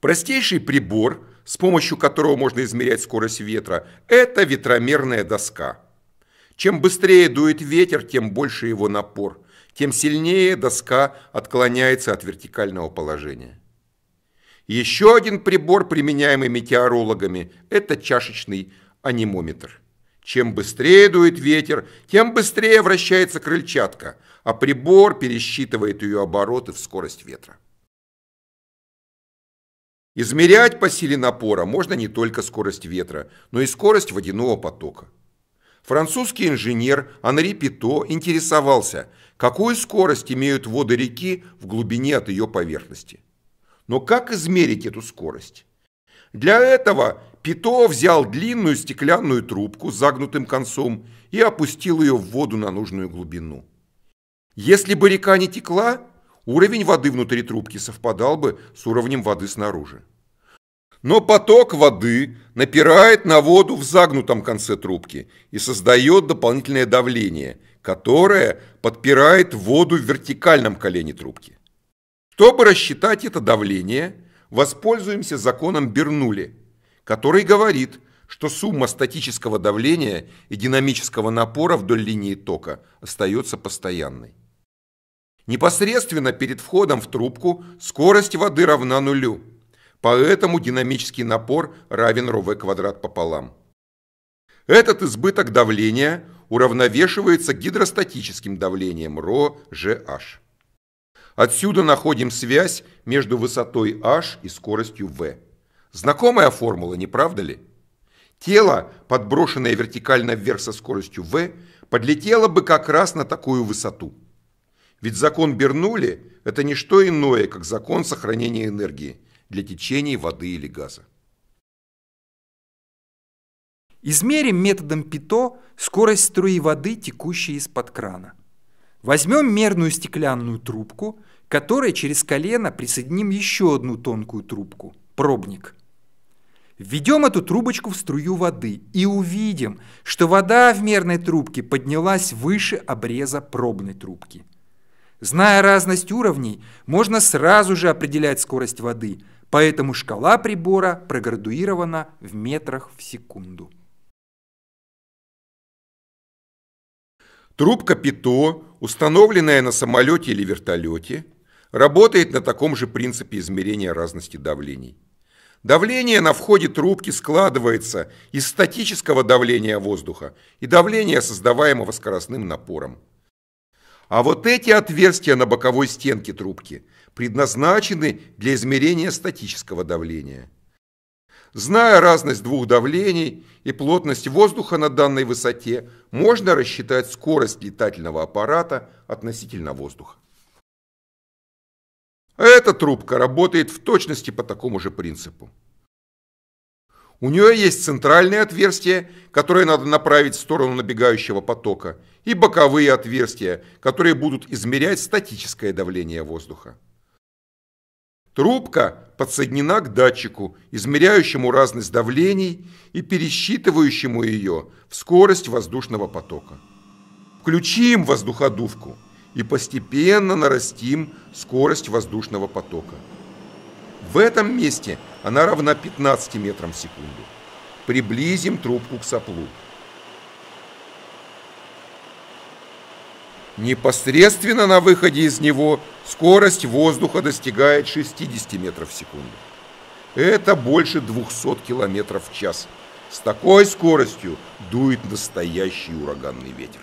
Простейший прибор, с помощью которого можно измерять скорость ветра, это ветромерная доска. Чем быстрее дует ветер, тем больше его напор, тем сильнее доска отклоняется от вертикального положения. Еще один прибор, применяемый метеорологами, это чашечный анемометр. Чем быстрее дует ветер, тем быстрее вращается крыльчатка, а прибор пересчитывает ее обороты в скорость ветра. Измерять по силе напора можно не только скорость ветра, но и скорость водяного потока. Французский инженер Анри Пито интересовался, какую скорость имеют воды реки в глубине от ее поверхности. Но как измерить эту скорость? Для этого Пито взял длинную стеклянную трубку с загнутым концом и опустил ее в воду на нужную глубину. Если бы река не текла, уровень воды внутри трубки совпадал бы с уровнем воды снаружи. Но поток воды напирает на воду в загнутом конце трубки и создает дополнительное давление, которое подпирает воду в вертикальном колене трубки. Чтобы рассчитать это давление, воспользуемся законом Бернули, который говорит, что сумма статического давления и динамического напора вдоль линии тока остается постоянной. Непосредственно перед входом в трубку скорость воды равна нулю, поэтому динамический напор равен РВ квадрат пополам. Этот избыток давления уравновешивается гидростатическим давлением ρ GH. Отсюда находим связь между высотой h и скоростью v. Знакомая формула, не правда ли? Тело, подброшенное вертикально вверх со скоростью v, подлетело бы как раз на такую высоту – ведь закон Бернули – это не что иное, как закон сохранения энергии для течений воды или газа. Измерим методом ПИТО скорость струи воды, текущей из-под крана. Возьмем мерную стеклянную трубку, которой через колено присоединим еще одну тонкую трубку – пробник. Введем эту трубочку в струю воды и увидим, что вода в мерной трубке поднялась выше обреза пробной трубки – Зная разность уровней, можно сразу же определять скорость воды, поэтому шкала прибора проградуирована в метрах в секунду. Трубка ПИТО, установленная на самолете или вертолете, работает на таком же принципе измерения разности давлений. Давление на входе трубки складывается из статического давления воздуха и давления, создаваемого скоростным напором. А вот эти отверстия на боковой стенке трубки предназначены для измерения статического давления. Зная разность двух давлений и плотность воздуха на данной высоте, можно рассчитать скорость летательного аппарата относительно воздуха. Эта трубка работает в точности по такому же принципу. У нее есть центральное отверстие, которое надо направить в сторону набегающего потока, и боковые отверстия, которые будут измерять статическое давление воздуха. Трубка подсоединена к датчику, измеряющему разность давлений и пересчитывающему ее в скорость воздушного потока. Включим воздуходувку и постепенно нарастим скорость воздушного потока. В этом месте – она равна 15 метрам в секунду. Приблизим трубку к соплу. Непосредственно на выходе из него скорость воздуха достигает 60 метров в секунду. Это больше 200 километров в час. С такой скоростью дует настоящий ураганный ветер.